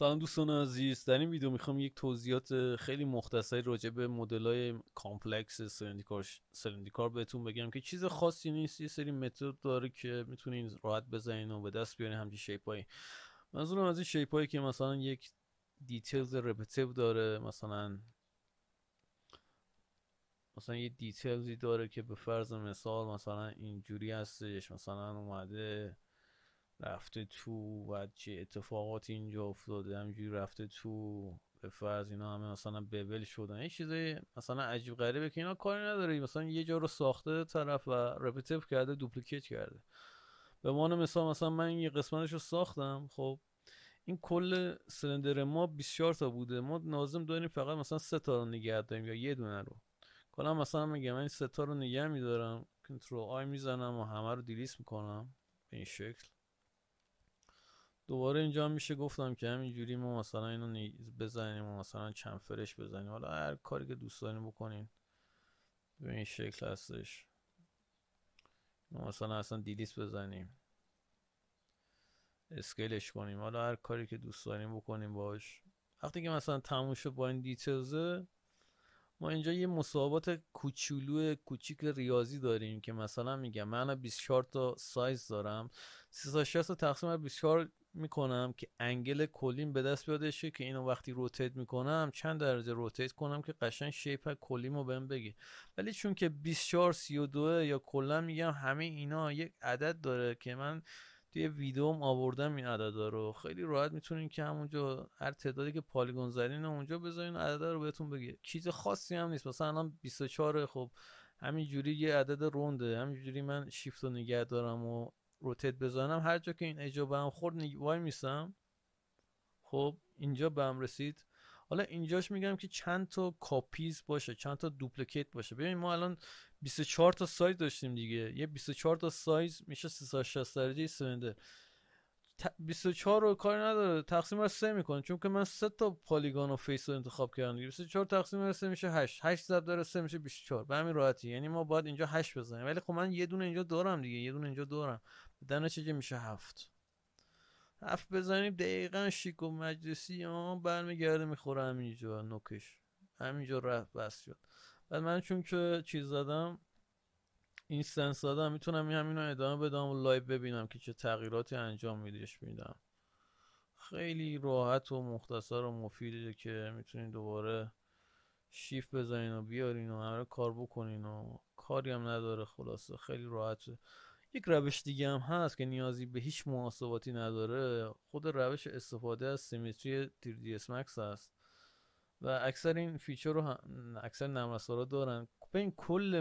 سلام دوستان عزیز در این ویدیو میخوام یک توضیحات خیلی مختصری راجع به مدل های کامپلکس سلندیکار, بهتون بگم که چیز خاصی نیست یه سری متد داره که میتونین راحت بزنین و به دست بیارین همچین شیپ هایی منظورم از این شیپ هایی که مثلا یک دیتیلز رپتیو داره مثلا مثلا یه دیتیلزی داره که به فرض مثال مثلا اینجوری هستش مثلا اومده رفته تو و چه اتفاقات اینجا افتاده همجوری رفته تو به فرض اینا همه مثلا ببل شدن این چیزای مثلا عجیب غریبه که اینا کاری نداره مثلا یه جا رو ساخته طرف و رپیتیف کرده دوپلیکیت کرده به عنوان مثال مثلا من یه قسمتش رو ساختم خب این کل سلندر ما 24 تا بوده ما نازم داریم فقط مثلا سه تا رو نگه داریم یا یه دونه رو کلا مثلا میگم من این سه تا رو نگه میدارم کنترل آی میزنم و همه رو دیلیت میکنم به این شکل دوباره اینجا میشه گفتم که همینجوری ما مثلا اینو نیز بزنیم و مثلا چند فرش بزنیم حالا هر کاری که دوست داریم بکنیم به این شکل هستش ما مثلا اصلا دیلیس بزنیم اسکیلش کنیم حالا هر کاری که دوست داریم بکنیم باش وقتی که مثلا تموم شد با این دیتیلزه ما اینجا یه مساوات کوچولو کوچیک ریاضی داریم که مثلا میگم من 24 تا سایز دارم 360 تا تقسیم بر 24 میکنم که انگل کلیم به دست بیادشه که اینو وقتی روتیت میکنم چند درجه روتیت کنم که قشنگ شیپ کلیم رو بهم بگه ولی چون که 24 32 یا کلا میگم همه اینا یک عدد داره که من توی ویدوم آوردم این عددا رو خیلی راحت میتونین که همونجا هر تعدادی که پالیگون زدین اونجا بذارین عددا رو بهتون بگه چیز خاصی هم نیست مثلا الان 24 خب همینجوری یه عدد رونده همینجوری من شیفت رو نگه دارم و روتیت بزنم هر جا که این اجا هم خورد نگ... وای میسم خب اینجا به هم رسید حالا اینجاش میگم که چند تا کاپیز باشه چند تا دوپلیکیت باشه ببین ما الان 24 تا سایز داشتیم دیگه یه 24 تا سایز میشه 360 درجه سلندر 24 رو کاری نداره تقسیم بر 3 میکنه چون که من 3 تا پالیگان و فیس رو انتخاب کردم دیگه 24 تقسیم بر 3 میشه 8 8 ضرب در 3 میشه 24 به همین راحتی یعنی ما باید اینجا 8 بزنیم ولی خب من یه دونه اینجا دارم دیگه یه دونه اینجا دارم بدن چه میشه 7 هفت بزنیم دقیقا شیک و مجلسی ها برمیگرده میخوره همینجا نوکش همینجا رفت بس شد بعد من چون که چیز زدم اینستنس دادم میتونم این همین ادامه بدم و لایو ببینم که چه تغییراتی انجام میدهش میدم خیلی راحت و مختصر و مفیده که میتونین دوباره شیف بزنین و بیارین و همه کار بکنین و کاری هم نداره خلاصه خیلی راحته یک روش دیگه هم هست که نیازی به هیچ محاسباتی نداره خود روش استفاده از سیمتری 3ds Max هست و اکثر این فیچر رو هم اکثر نرم افزارا دارن ببین کل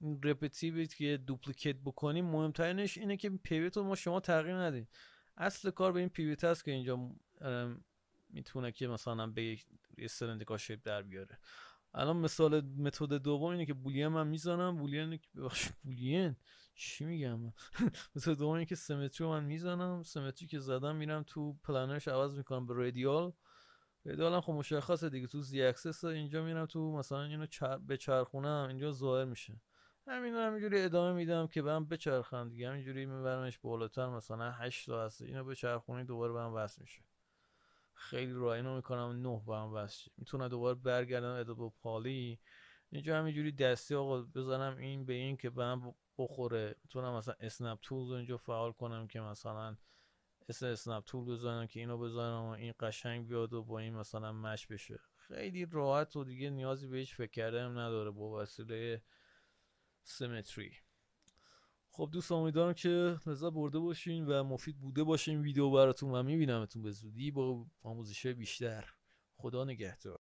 این که دوپلیکیت بکنیم مهمترینش اینه که پیوت رو ما شما تغییر ندید اصل کار به این پیویت هست که اینجا میتونه که مثلا به یک کا شیپ در بیاره الان مثال متد دوم اینه که بولین من میزنم بولین بولین چی میگم مثل دوم اینه که سمتری من میزنم سمتری که زدم میرم تو پلانرش عوض میکنم به رادیال پیدا خب مشخصه دیگه تو زی اکسس اینجا میرم تو مثلا اینو چر... به چرخونم اینجا ظاهر میشه همین همینجوری ادامه میدم که برم بچرخم دیگه همینجوری میبرمش بالاتر مثلا 8 تا هست اینو به دوباره هم وصل میشه خیلی رو اینو میکنم 9 هم وصل میتونم دوباره برگردم ادب پالی اینجا همینجوری دستی آقا بزنم این به این که هم بخوره میتونم مثلا اسنپ تولز رو اینجا فعال کنم که مثلا اس اسنپ تول بزنم که اینو بزنم و این قشنگ بیاد و با این مثلا مش بشه خیلی راحت و دیگه نیازی به هیچ فکر هم نداره با وسیله سیمتری خب دوست امیدوارم که لذت برده باشین و مفید بوده باشین این ویدیو براتون و میبینمتون به زودی با آموزش بیشتر خدا نگهدار